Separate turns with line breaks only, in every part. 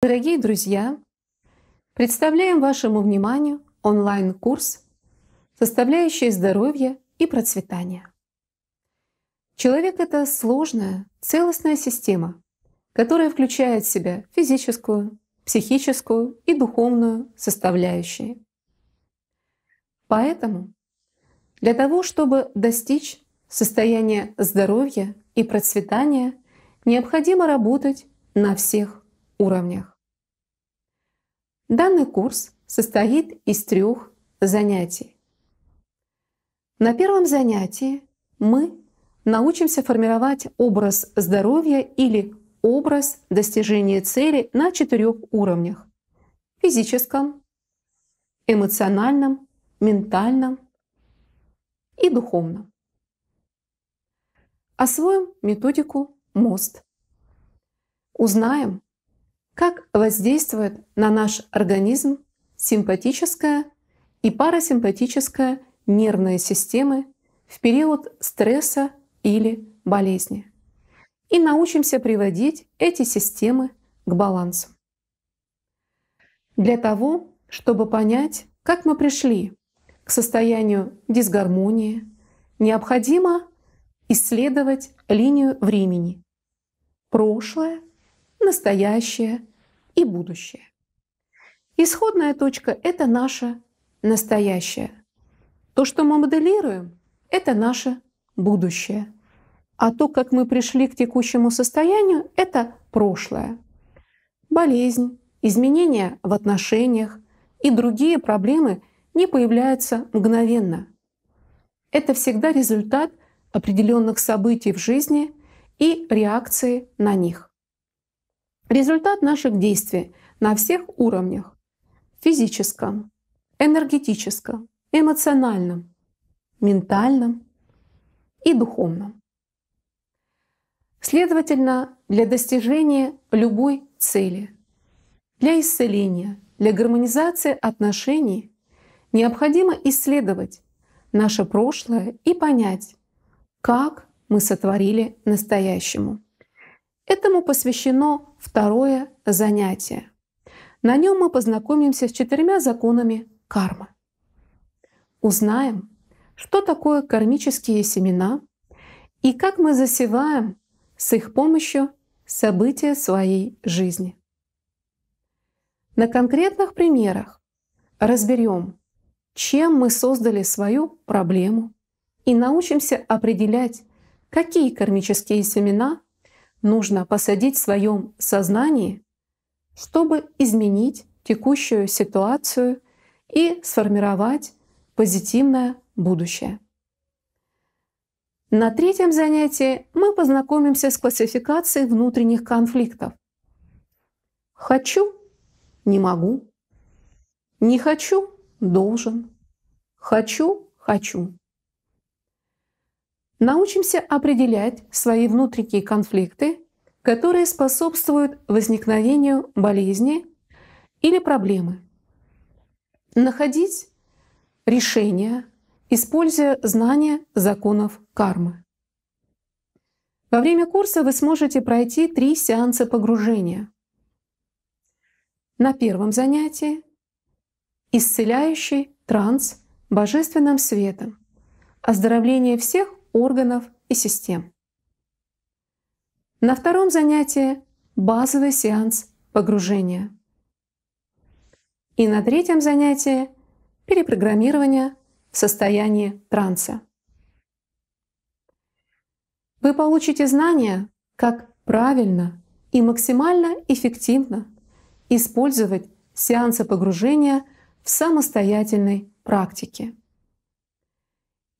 Дорогие друзья, представляем вашему вниманию онлайн-курс «Составляющие здоровья и процветания». Человек — это сложная, целостная система, которая включает в себя физическую, психическую и духовную составляющие. Поэтому для того, чтобы достичь состояния здоровья и процветания, необходимо работать на всех уровнях. Данный курс состоит из трех занятий. На первом занятии мы научимся формировать образ здоровья или образ достижения цели на четырех уровнях – физическом, эмоциональном, ментальном и духовном. Освоим методику МОСТ. Узнаем, как воздействует на наш организм симпатическая и парасимпатическая нервные системы в период стресса или болезни. И научимся приводить эти системы к балансу. Для того, чтобы понять, как мы пришли к состоянию дисгармонии, необходимо исследовать линию времени. Прошлое, настоящее и будущее. Исходная точка – это наше настоящее. То, что мы моделируем, это наше будущее. А то, как мы пришли к текущему состоянию, это прошлое. Болезнь, изменения в отношениях и другие проблемы не появляются мгновенно. Это всегда результат определенных событий в жизни и реакции на них. Результат наших действий на всех уровнях – физическом, энергетическом, эмоциональном, ментальном и духовном. Следовательно, для достижения любой цели, для исцеления, для гармонизации отношений необходимо исследовать наше прошлое и понять, как мы сотворили настоящему. Этому посвящено второе занятие. На нем мы познакомимся с четырьмя законами кармы. Узнаем, что такое кармические семена и как мы засеваем с их помощью события своей жизни. На конкретных примерах разберем, чем мы создали свою проблему и научимся определять, какие кармические семена – нужно посадить в своем сознании, чтобы изменить текущую ситуацию и сформировать позитивное будущее. На третьем занятии мы познакомимся с классификацией внутренних конфликтов. Хочу – не могу. Не хочу – должен. Хочу – хочу научимся определять свои внутренние конфликты, которые способствуют возникновению болезни или проблемы. Находить решения, используя знания законов кармы. Во время курса вы сможете пройти три сеанса погружения. На первом занятии исцеляющий транс божественным светом, оздоровление всех органов и систем. На втором занятии базовый сеанс погружения. И на третьем занятии перепрограммирование в состоянии транса. Вы получите знания, как правильно и максимально эффективно использовать сеансы погружения в самостоятельной практике.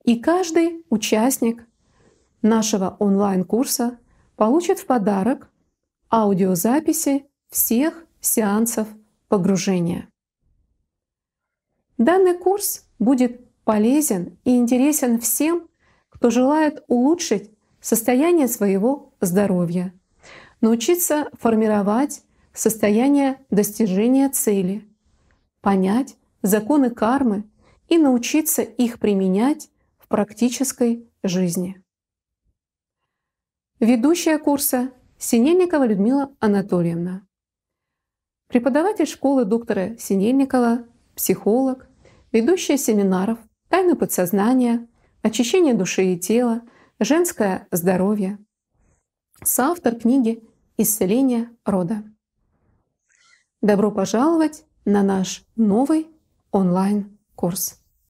И каждый участник нашего онлайн-курса получит в подарок аудиозаписи всех сеансов погружения. Данный курс будет полезен и интересен всем, кто желает улучшить состояние своего здоровья, научиться формировать состояние достижения цели, понять законы кармы и научиться их применять практической жизни. Ведущая курса Синельникова Людмила Анатольевна. Преподаватель школы доктора Синельникова, психолог, ведущая семинаров «Тайны подсознания», «Очищение души и тела», «Женское здоровье», соавтор книги «Исцеление рода». Добро пожаловать на наш новый онлайн-курс.